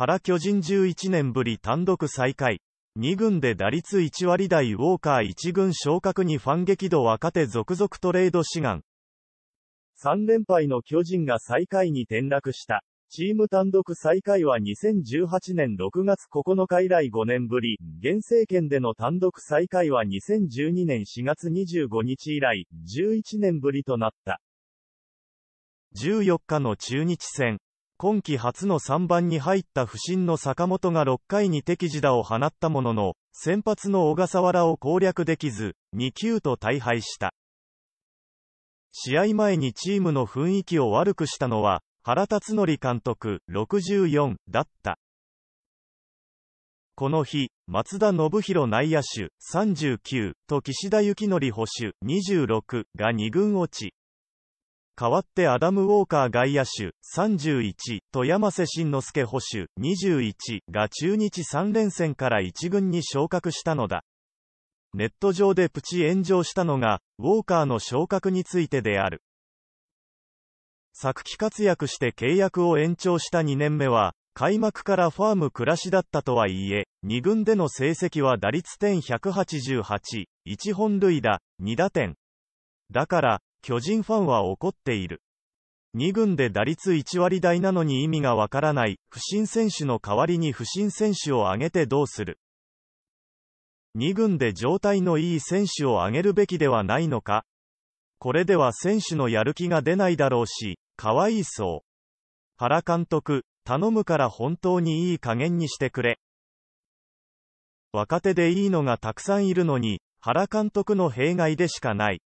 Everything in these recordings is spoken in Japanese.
原巨人11年ぶり単独再開。2軍で打率1割台ウォーカー1軍昇格にファン激怒若手続々トレード志願。3連敗の巨人が最下位に転落した。チーム単独最下位は2018年6月9日以来5年ぶり、現政権での単独最下位は2012年4月25日以来、11年ぶりとなった。14日の中日戦、今季初の3番に入った不振の坂本が6回に敵地打を放ったものの、先発の小笠原を攻略できず、2球と大敗した。試合前にチームの雰囲気を悪くしたのは、原辰徳監督、64、だった。この日、松田信弘内野手、39、と岸田幸則捕手、26、が2軍落ち。代わってアダム・ウォーカー外野手、31と山瀬慎之介捕手、21が中日3連戦から1軍に昇格したのだ。ネット上でプチ炎上したのが、ウォーカーの昇格についてである。昨季活躍して契約を延長した2年目は、開幕からファーム暮らしだったとはいえ、2軍での成績は打率点188、1本塁打、2打点。だから、巨人ファンは怒っている。2軍で打率1割台なのに意味がわからない、不審選手の代わりに不審選手を挙げてどうする。2軍で状態のいい選手を挙げるべきではないのか。これでは選手のやる気が出ないだろうし、かわいそう。原監督、頼むから本当にいい加減にしてくれ。若手でいいのがたくさんいるのに、原監督の弊害でしかない。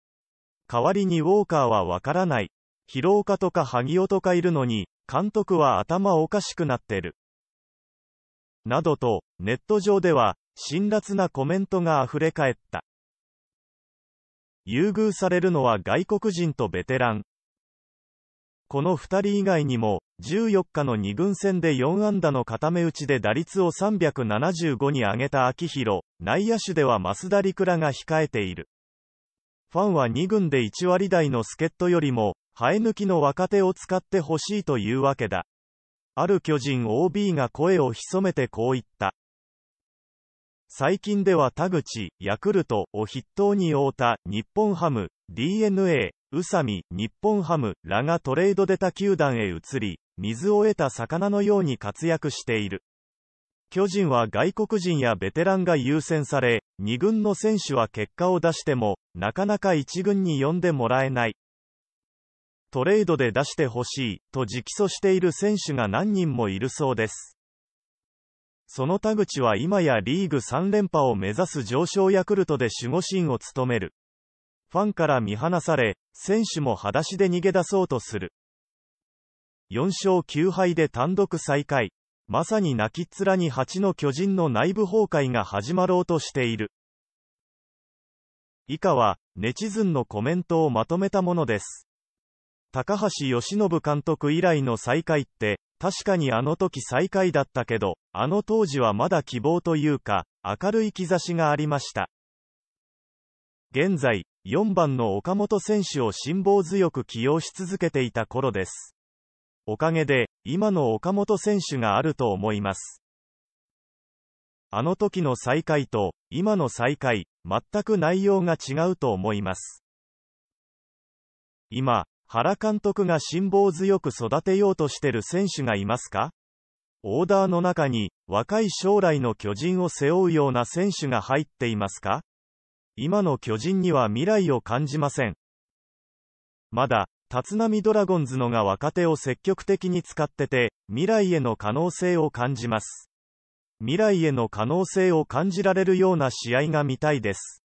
代わりにウォーカーはわからない。疲労とか萩尾とかいるのに、監督は頭おかしくなってる。などと、ネット上では、辛辣なコメントが溢れ返った。優遇されるのは外国人とベテラン。この2人以外にも、14日の2軍戦で4安打の固め打ちで打率を375に上げた秋広、内野手では増田陸らが控えている。ファンは2軍で1割台の助っ人よりも、生え抜きの若手を使ってほしいというわけだ。ある巨人 OB が声を潜めてこう言った。最近では田口、ヤクルトを筆頭に太田、日本ハム、DNA、宇佐美、日本ハムらがトレード出た球団へ移り、水を得た魚のように活躍している。巨人は外国人やベテランが優先され、2軍の選手は結果を出しても、なかなか1軍に呼んでもらえない。トレードで出してほしい、と直訴している選手が何人もいるそうです。その田口は今やリーグ3連覇を目指す上昇ヤクルトで守護神を務める。ファンから見放され、選手も裸足で逃げ出そうとする。4勝9敗で単独最下位。まさに泣きっ面に蜂の巨人の内部崩壊が始まろうとしている。以下は、ネチズンのコメントをまとめたものです。高橋由伸監督以来の再会って、確かにあの時最下位だったけど、あの当時はまだ希望というか、明るい兆しがありました。現在、4番の岡本選手を辛抱強く起用し続けていた頃です。おかげで、今の岡本選手があると思います。あの時の再会と、今の再会、全く内容が違うと思います。今、原監督が辛抱強く育てようとしてる選手がいますかオーダーの中に、若い将来の巨人を背負うような選手が入っていますか今の巨人には未来を感じません。まだ、立浪ドラゴンズのが若手を積極的に使ってて、未来への可能性を感じます。未来への可能性を感じられるような試合が見たいです。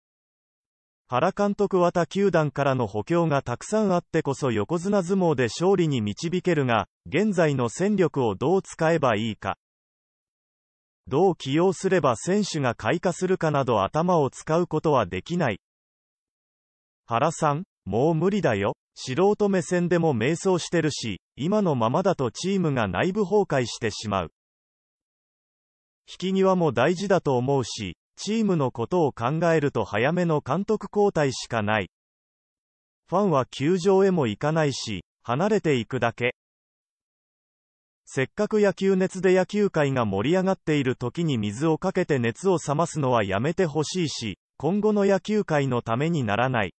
原監督は他球団からの補強がたくさんあってこそ横綱相撲で勝利に導けるが、現在の戦力をどう使えばいいか。どう起用すれば選手が開花するかなど頭を使うことはできない。原さんもう無理だよ。素人目線でも迷走してるし、今のままだとチームが内部崩壊してしまう。引き際も大事だと思うし、チームのことを考えると早めの監督交代しかない。ファンは球場へも行かないし、離れていくだけ。せっかく野球熱で野球界が盛り上がっている時に水をかけて熱を冷ますのはやめてほしいし、今後の野球界のためにならない。